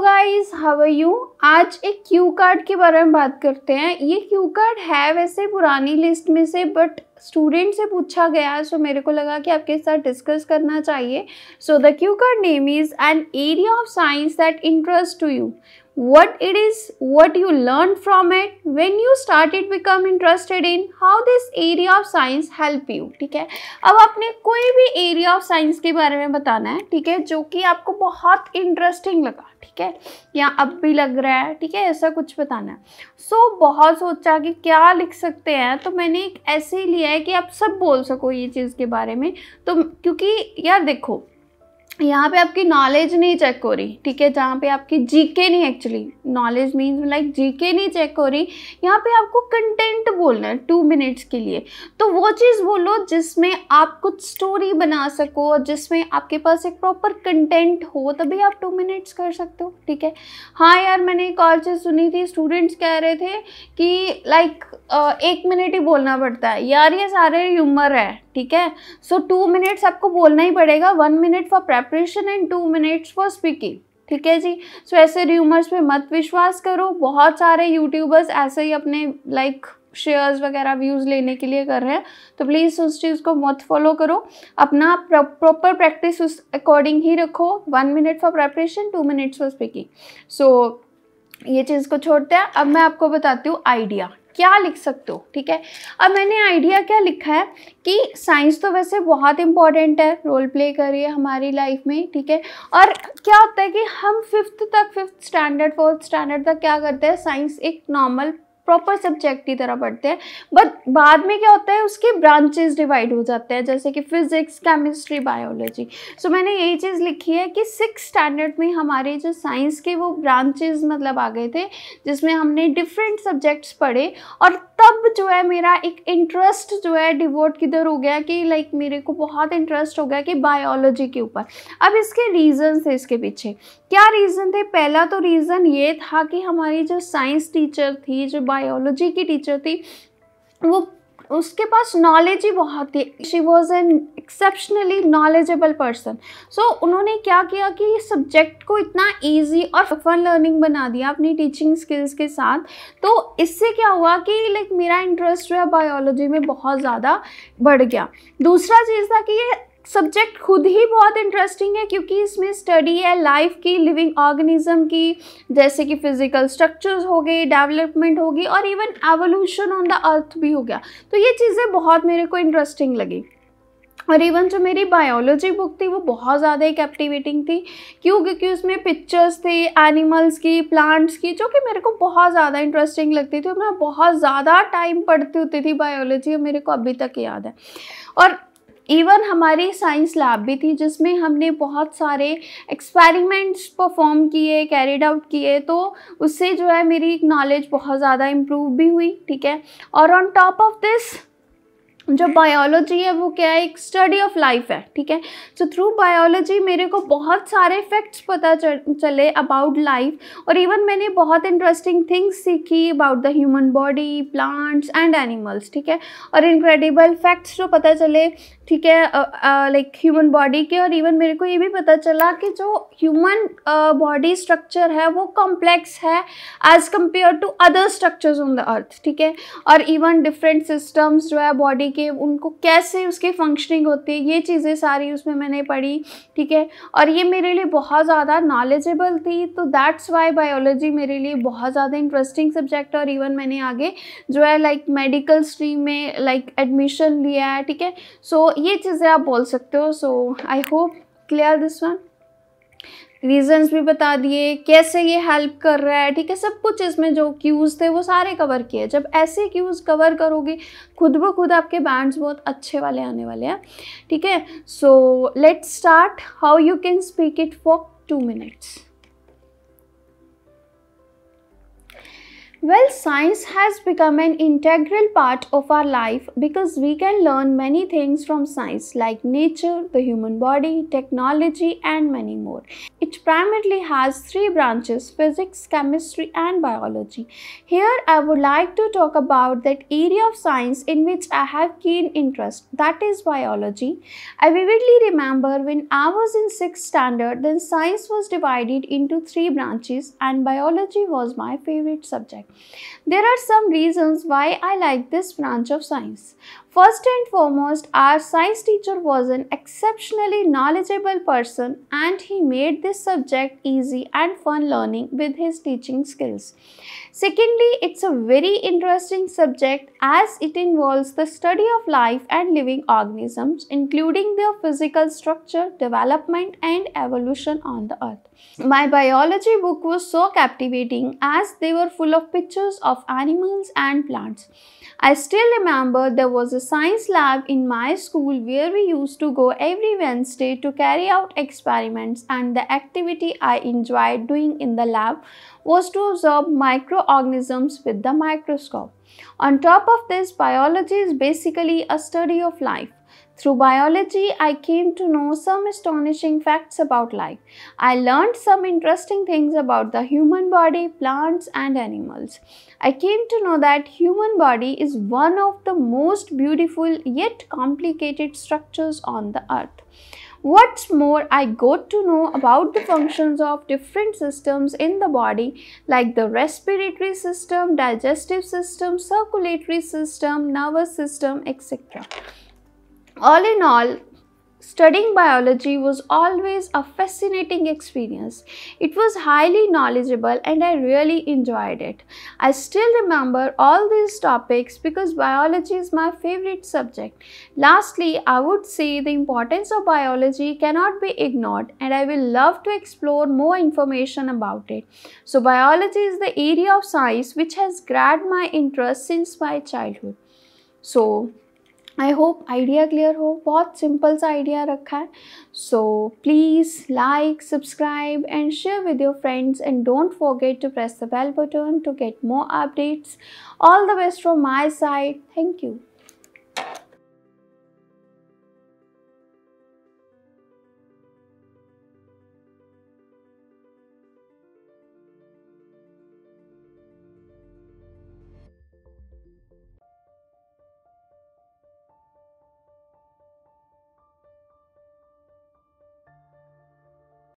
Guys how are you आज एक Q card के बारे में बात करते हैं ये क्यू कार्ड है वैसे पुरानी लिस्ट में से बट स्टूडेंट से पूछा गया है सो मेरे को लगा कि आपके साथ डिस्कस करना चाहिए so the cue card name is an area of science that interest to you what it is, what you learn from it, when you started become interested in, how this area of science help you, ठीक है अब आपने कोई भी area of science के बारे में बताना है ठीक है जो कि आपको बहुत interesting लगा ठीक है या अब भी लग रहा है ठीक है ऐसा कुछ बताना है सो so, बहुत सोचा कि क्या लिख सकते हैं तो मैंने एक ऐसे ही लिया है कि आप सब बोल सको ये चीज़ के बारे में तो क्योंकि यार देखो यहाँ पे आपकी नॉलेज नहीं चेक हो रही ठीक है जहाँ पे आपकी जीके नहीं actually knowledge means like GK नहीं चेक हो रही यहाँ पे आपको कंटेंट बोलना है टू मिनट्स के लिए तो वो चीज़ बोलो जिसमें आप कुछ स्टोरी बना सको और जिसमें आपके पास एक प्रॉपर कंटेंट हो तभी आप टू मिनट्स कर सकते हो ठीक है हाँ यार मैंने एक और चीज़ सुनी थी स्टूडेंट्स कह रहे थे कि लाइक एक मिनट ही बोलना पड़ता है यार ये सारे ह्यूमर है ठीक है सो टू मिनट्स आपको बोलना ही पड़ेगा one minute for preparation and two minutes for speaking ठीक है जी सो so, ऐसे र्यूमर्स पे मत विश्वास करो बहुत सारे यूट्यूबर्स ऐसे ही अपने लाइक शेयर्स वगैरह व्यूज़ लेने के लिए कर रहे हैं तो प्लीज़ उस चीज़ को मत फॉलो करो अपना प्रॉपर प्रैक्टिस उस अकॉर्डिंग ही रखो one minute for preparation two minutes for speaking so ये चीज़ को छोड़ते हैं अब मैं आपको बताती हूँ आइडिया क्या लिख सकते हो ठीक है अब मैंने आइडिया क्या लिखा है कि साइंस तो वैसे बहुत इंपॉर्टेंट है रोल प्ले करिए हमारी लाइफ में ठीक है और क्या होता है कि हम फिफ्थ तक फिफ्थ स्टैंडर्ड फोर्थ स्टैंडर्ड तक क्या करते हैं साइंस एक नॉर्मल प्रॉपर सब्जेक्ट की तरह पढ़ते हैं बट बाद में क्या होता है उसके ब्रांचेस डिवाइड हो जाते हैं जैसे कि फिज़िक्स केमिस्ट्री बायोलॉजी सो मैंने यही चीज़ लिखी है कि सिक्स स्टैंडर्ड में हमारे जो साइंस के वो ब्रांचेज मतलब आ गए थे जिसमें हमने डिफरेंट सब्जेक्ट्स पढ़े और तब जो है मेरा एक इंटरेस्ट जो है डिवोट किधर हो गया कि लाइक मेरे को बहुत इंटरेस्ट हो गया कि बायोलॉजी के ऊपर अब इसके रीज़न थे इसके पीछे क्या रीज़न थे पहला तो रीज़न ये था कि हमारी जो साइंस टीचर थी जो बायोलॉजी की टीचर थी वो उसके पास नॉलेज ही बहुत थी she was an exceptionally knowledgeable person so उन्होंने क्या किया कि इस सब्जेक्ट को इतना ईजी और फन लर्निंग बना दिया अपनी टीचिंग स्किल्स के साथ तो इससे क्या हुआ कि लाइक मेरा इंटरेस्ट जो है बायोलॉजी में बहुत ज़्यादा बढ़ गया दूसरा चीज़ था कि ये सब्जेक्ट खुद ही बहुत इंटरेस्टिंग है क्योंकि इसमें स्टडी है लाइफ की लिविंग ऑर्गेनिज्म की जैसे कि फिजिकल स्ट्रक्चर्स हो गई डेवलपमेंट होगी और even evolution on the earth भी हो गया तो ये चीज़ें बहुत मेरे को इंटरेस्टिंग लगी और इवन जो मेरी बायोलॉजी बुक थी वो बहुत ज़्यादा ही कैप्टिवेटिंग थी क्यों क्योंकि उसमें पिक्चर्स थी एनिमल्स की प्लांट्स की जो कि मेरे को बहुत ज़्यादा इंटरेस्टिंग लगती थी मैं बहुत ज़्यादा टाइम पढ़ती होती थी बायोलॉजी और मेरे को अभी तक याद है और इवन हमारी साइंस लैब भी थी जिसमें हमने बहुत सारे एक्सपेरिमेंट्स परफॉर्म किए कैरिड आउट किए तो उससे जो है मेरी नॉलेज बहुत ज़्यादा इम्प्रूव भी हुई ठीक है और ऑन टॉप ऑफ दिस जो बायोलॉजी है वो क्या है एक स्टडी ऑफ लाइफ है ठीक है सो थ्रू बायोलॉजी मेरे को बहुत सारे फैक्ट्स पता चले अबाउट लाइफ और इवन मैंने बहुत इंटरेस्टिंग थिंग्स सीखी about the human body plants and animals ठीक है और इनक्रेडिबल फैक्ट्स जो पता चले ठीक है लाइक ह्यूमन बॉडी के और इवन मेरे को ये भी पता चला कि जो ह्यूमन बॉडी स्ट्रक्चर है वो कॉम्प्लेक्स है as compare to other structures on the earth ठीक है और इवन डिफरेंट सिस्टम्स जो है बॉडी ठीक उनको कैसे उसकी फंक्शनिंग होती है ये चीज़ें सारी उसमें मैंने पढ़ी ठीक है और ये मेरे लिए बहुत ज़्यादा नॉलेजेबल थी तो दैट्स वाई बायोलॉजी मेरे लिए बहुत ज़्यादा इंटरेस्टिंग सब्जेक्ट और इवन मैंने आगे जो है लाइक मेडिकल स्ट्रीम में लाइक एडमिशन लिया है ठीक है सो ये चीज़ें आप बोल सकते हो so I hope clear this one reasons भी बता दिए कैसे ये हेल्प कर रहा है ठीक है सब कुछ इसमें जो क्यूज़ थे वो सारे कवर किए जब ऐसे क्यूज़ कवर करोगे खुद ब खुद आपके बैंड्स बहुत अच्छे वाले आने वाले हैं ठीक है so let's start how you can speak it for two minutes Well, science has become an integral part of our life because we can learn many things from science like nature, the human body, technology and many more. It primarily has three branches physics, chemistry and biology. Here I would like to talk about that area of science in which I have keen interest that is biology. I vividly remember when I was in 6th standard then science was divided into three branches and biology was my favorite subject. There are some reasons why I like this branch of science. First and foremost, our science teacher was an exceptionally knowledgeable person and he made this subject easy and fun learning with his teaching skills. Secondly, it's a very interesting subject as it involves the study of life and living organisms, including their physical structure, development, and evolution on the earth. My biology book was so captivating as they were full of pictures of animals and plants. I still remember there was a science lab in my school where we used to go every Wednesday to carry out experiments, and the activity I enjoyed doing in the lab was to observe microorganisms with the microscope. On top of this, biology is basically a study of life. Through biology, I came to know some astonishing facts about life. I learned some interesting things about the human body, plants and animals. I came to know that human body is one of the most beautiful yet complicated structures on the earth. What's more, I got to know about the functions of different systems in the body like the respiratory system, digestive system, circulatory system, nervous system, etc. All in all, Studying biology was always a fascinating experience. It was highly knowledgeable and I really enjoyed it. I still remember all these topics because biology is my favorite subject. Lastly, I would say the importance of biology cannot be ignored and I will love to explore more information about it. So biology is the area of science which has grabbed my interest since my childhood. So I hope idea clear हो बहुत simple सा idea रखा है so please like subscribe and share with your friends and don't forget to press the bell button to get more updates all the best from my side thank you